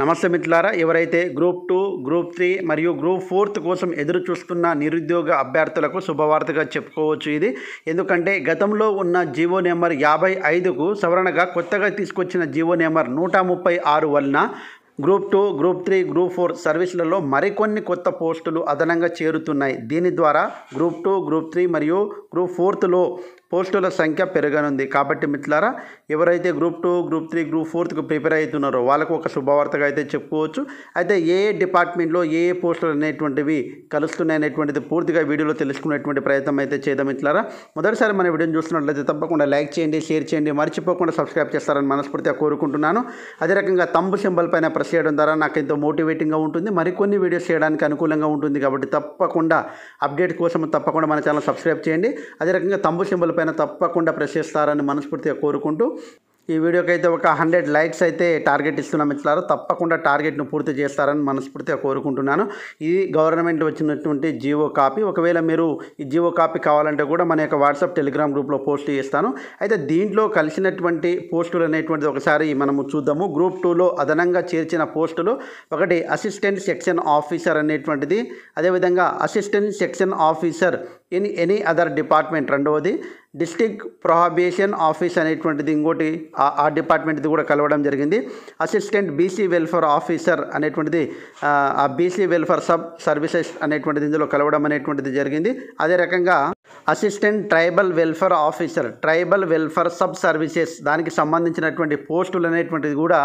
నమస్తే మిత్రులారా ఎవరైతే గ్రూప్ టూ గ్రూప్ త్రీ మరియు గ్రూప్ ఫోర్త్ కోసం ఎదురు చూస్తున్న నిరుద్యోగ అభ్యర్థులకు శుభవార్తగా చెప్పుకోవచ్చు ఇది ఎందుకంటే గతంలో ఉన్న జీవో నెంబర్ యాభై ఐదుకు సవరణగా కొత్తగా తీసుకొచ్చిన జీవో నెంబర్ నూట ముప్పై ఆరు వలన group two group three group four సర్వీసులలో మరికొన్ని కొత్త పోస్టులు అదనంగా చేరుతున్నాయి దీని ద్వారా గ్రూప్ టూ గ్రూప్ త్రీ మరియు గ్రూప్ ఫోర్త్లో పోస్టుల సంఖ్య పెరగనుంది కాబట్టి మిత్రులారా ఎవరైతే group two group three group ఫోర్త్కి ప్రిపేర్ అవుతున్నారో వాళ్ళకు ఒక శుభవార్తగా అయితే చెప్పుకోవచ్చు అయితే ఏ డిపార్ట్మెంట్లో ఏ ఏ పోస్టులు అనేటువంటివి కలుస్తున్నాయి అనేటువంటిది పూర్తిగా వీడియోలో తెలుసుకునేటువంటి ప్రయత్నం అయితే చేద్దాం మిత్రులారా మొదటిసారి మన వీడియోని చూస్తున్నట్లయితే తప్పకుండా లైక్ చేయండి షేర్ చేయండి మర్చిపోకుండా సబ్స్క్రైబ్ చేస్తారని మనస్ఫూర్తిగా కోరుకుంటున్నాను అదే రకంగా తంబు సింబల్ పైన ప్రెస్ చేయడం ద్వారా నాకు ఎంతో మోటివేటింగ్గా ఉంటుంది మరికొన్ని వీడియోస్ చేయడానికి అనుకూలంగా ఉంటుంది కాబట్టి తప్పకుండా అప్డేట్ కోసం తప్పకుండా మన ఛానల్ సబ్స్క్రైబ్ చేయండి అదే రకంగా తంబు సింబల్ పైన తప్పకుండా చేస్తారని మనస్ఫూర్తిగా కోరుకుంటూ ఈ వీడియోకి అయితే ఒక హండ్రెడ్ లైక్స్ అయితే టార్గెట్ ఇస్తున్నాం మిత్రులారా తప్పకుండా టార్గెట్ను పూర్తి చేస్తారని మనస్ఫూర్తిగా కోరుకుంటున్నాను ఇది గవర్నమెంట్ వచ్చినటువంటి జియో కాపీ ఒకవేళ మీరు ఈ జియో కాపీ కావాలంటే కూడా మన యొక్క వాట్సాప్ టెలిగ్రామ్ గ్రూప్లో పోస్ట్ చేస్తాను అయితే దీంట్లో కలిసినటువంటి పోస్టులు అనేటువంటిది ఒకసారి మనము చూద్దాము గ్రూప్ టూలో అదనంగా చేర్చిన పోస్టులు ఒకటి అసిస్టెంట్ సెక్షన్ ఆఫీసర్ అనేటువంటిది అదేవిధంగా assistant section officer in any other department రెండవది డిస్టిక్ ప్రొహాబేషన్ ఆఫీస్ అనేటువంటిది ఇంకోటి ఆ డిపార్ట్మెంట్ది కూడా కలవడం జరిగింది అసిస్టెంట్ బీసీ వెల్ఫేర్ ఆఫీసర్ అనేటువంటిది ఆ బీసీ వెల్ఫేర్ సబ్ సర్వీసెస్ అనేటువంటిది ఇందులో కలవడం అనేటువంటిది జరిగింది అదే రకంగా assistant tribal welfare officer tribal welfare sub services దానికి సంబంధించినటువంటి పోస్టులు అనేటువంటిది కూడా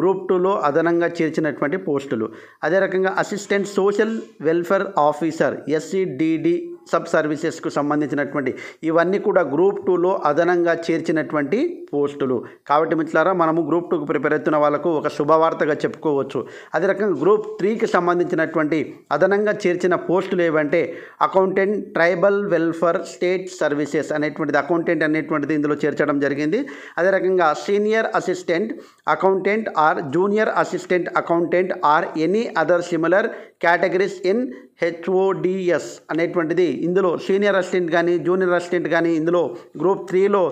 గ్రూప్ టూలో అదనంగా చేర్చినటువంటి పోస్టులు అదే రకంగా assistant social welfare officer SCDD sub సర్వీసెస్కు సంబంధించినటువంటి ఇవన్నీ కూడా గ్రూప్ టూలో అదనంగా చేర్చినటువంటి పోస్టులు కాబట్టి మిట్లారా మనము గ్రూప్ టూకు ప్రిపేర్ అవుతున్న వాళ్ళకు ఒక శుభవార్తగా చెప్పుకోవచ్చు అదే రకంగా గ్రూప్ త్రీకి సంబంధించినటువంటి అదనంగా చేర్చిన పోస్టులు ఏవంటే accountant tribal welfare state services అనేటువంటిది అకౌంటెంట్ అనేటువంటిది ఇందులో చేర్చడం జరిగింది అదే రకంగా senior assistant accountant or junior assistant accountant or any other similar categories in HODs అనేటువంటిది ఇందులో సీనియర్ అసిస్టెంట్ కానీ జూనియర్ అసిస్టెంట్ కానీ ఇందులో గ్రూప్ త్రీలో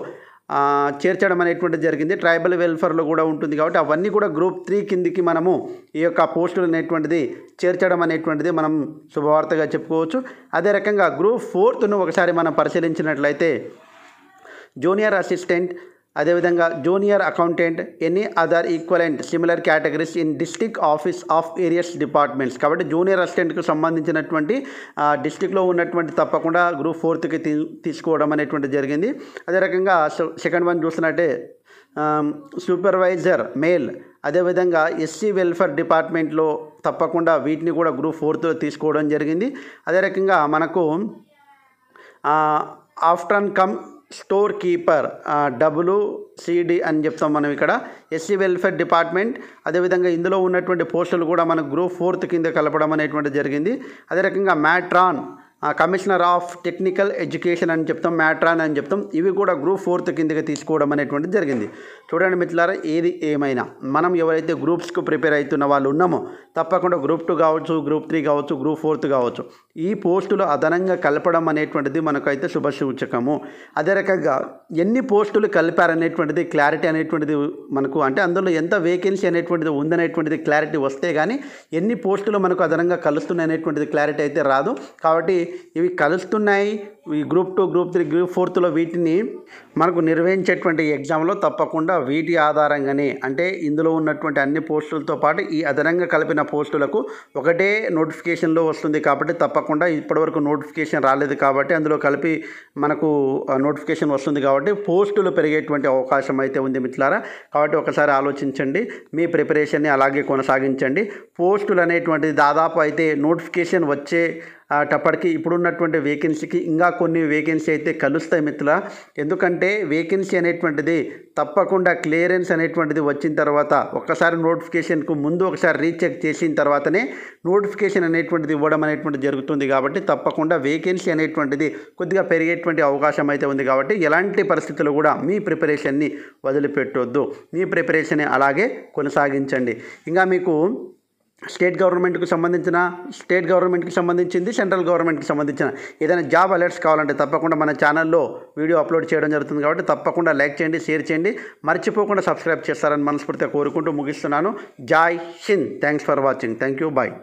చేర్చడం అనేటువంటిది జరిగింది ట్రైబల్ వెల్ఫేర్లో కూడా ఉంటుంది కాబట్టి అవన్నీ కూడా గ్రూప్ త్రీ కిందికి మనము ఈ యొక్క పోస్టులు అనేటువంటిది చేర్చడం అనేటువంటిది మనం శుభవార్తగా చెప్పుకోవచ్చు అదే రకంగా గ్రూప్ ఫోర్త్ను ఒకసారి మనం పరిశీలించినట్లయితే జూనియర్ అసిస్టెంట్ అదేవిధంగా junior accountant any other equivalent similar categories in district office of various departments కాబట్టి జూనియర్ అసిస్టెంట్కి సంబంధించినటువంటి డిస్టిక్లో ఉన్నటువంటి తప్పకుండా గ్రూప్ ఫోర్త్కి తీ తీసుకోవడం అనేటువంటి జరిగింది అదే రకంగా సెకండ్ వన్ చూసినట్టే సూపర్వైజర్ మేల్ అదేవిధంగా ఎస్సీ వెల్ఫేర్ డిపార్ట్మెంట్లో తప్పకుండా వీటిని కూడా గ్రూప్ ఫోర్త్లో తీసుకోవడం జరిగింది అదే రకంగా మనకు after cum store keeper W CD అని చెప్తాం మనం ఇక్కడ ఎస్సీ వెల్ఫేర్ డిపార్ట్మెంట్ అదేవిధంగా ఇందులో ఉన్నటువంటి పోస్టులు కూడా మనకు గ్రూప్ ఫోర్త్ కింద కలపడం అనేటువంటి జరిగింది అదే రకంగా matron commissioner of technical education అని చెప్తాం మ్యాట్రాన్ అని చెప్తాం ఇవి కూడా గ్రూప్ ఫోర్త్ కిందకి తీసుకోవడం అనేటువంటిది జరిగింది చూడండి మిత్రులారా ఏది ఏమైనా మనం ఎవరైతే గ్రూప్స్కు ప్రిపేర్ అవుతున్న వాళ్ళు ఉన్నామో తప్పకుండా గ్రూప్ టూ కావచ్చు గ్రూప్ త్రీ కావచ్చు గ్రూప్ ఫోర్త్ కావచ్చు ఈ పోస్టులు అదనంగా కలపడం అనేటువంటిది మనకైతే శుభసూచకము అదే రకంగా ఎన్ని పోస్టులు కలిపారనేటువంటిది క్లారిటీ అనేటువంటిది మనకు అంటే అందులో ఎంత వేకెన్సీ అనేటువంటిది ఉందనేటువంటిది క్లారిటీ వస్తే కానీ ఎన్ని పోస్టులు మనకు అదనంగా కలుస్తున్నాయి అనేటువంటిది క్లారిటీ అయితే రాదు కాబట్టి ఇవి కలుస్తున్నాయి ఈ group two group three group ఫోర్త్లో వీటిని మనకు నిర్వహించేటువంటి ఎగ్జామ్లో తప్పకుండా వీటి ఆధారంగానే అంటే ఇందులో ఉన్నటువంటి అన్ని పోస్టులతో పాటు ఈ అదనంగా కలిపిన పోస్టులకు ఒకటే నోటిఫికేషన్లో వస్తుంది కాబట్టి తప్పకుండా ఇప్పటివరకు నోటిఫికేషన్ రాలేదు కాబట్టి అందులో కలిపి మనకు నోటిఫికేషన్ వస్తుంది కాబట్టి పోస్టులు పెరిగేటువంటి అవకాశం అయితే ఉంది మిత్రులారా కాబట్టి ఒకసారి ఆలోచించండి మీ ప్రిపరేషన్ని అలాగే కొనసాగించండి పోస్టులు అనేటువంటిది దాదాపు అయితే నోటిఫికేషన్ వచ్చే అటప్పటికి ఇప్పుడున్నటువంటి వేకెన్సీకి ఇంకా కొన్ని వేకెన్సీ అయితే కలుస్తాయి మిత్రుల ఎందుకంటే వేకెన్సీ అనేటువంటిది తప్పకుండా క్లియరెన్స్ అనేటువంటిది వచ్చిన తర్వాత ఒక్కసారి నోటిఫికేషన్కు ముందు ఒకసారి రీచెక్ చేసిన తర్వాతనే నోటిఫికేషన్ అనేటువంటిది ఇవ్వడం అనేటువంటిది జరుగుతుంది కాబట్టి తప్పకుండా వేకెన్సీ అనేటువంటిది కొద్దిగా పెరిగేటువంటి అవకాశం అయితే ఉంది కాబట్టి ఎలాంటి పరిస్థితులు కూడా మీ ప్రిపరేషన్ని వదిలిపెట్టొద్దు మీ ప్రిపరేషన్ అలాగే కొనసాగించండి ఇంకా మీకు స్టేట్ గవర్నమెంట్కి సంబంధించిన స్టేట్ గవర్నమెంట్కి సంబంధించింది సెంట్రల్ గవర్నమెంట్కి సంబంధించిన ఏదైనా జాబ్ అలర్ట్స్ కావాలంటే తప్పకుండా మన ఛానల్లో వీడియో అప్లోడ్ చేయడం జరుగుతుంది కాబట్టి తప్పకుండా లైక్ చేయండి షేర్ చేయండి మర్చిపోకుండా సబ్స్క్రైబ్ చేస్తారని మనస్ఫూర్తిగా కోరుకుంటూ ముగిస్తున్నాను Jai Hind thanks for watching thank you bye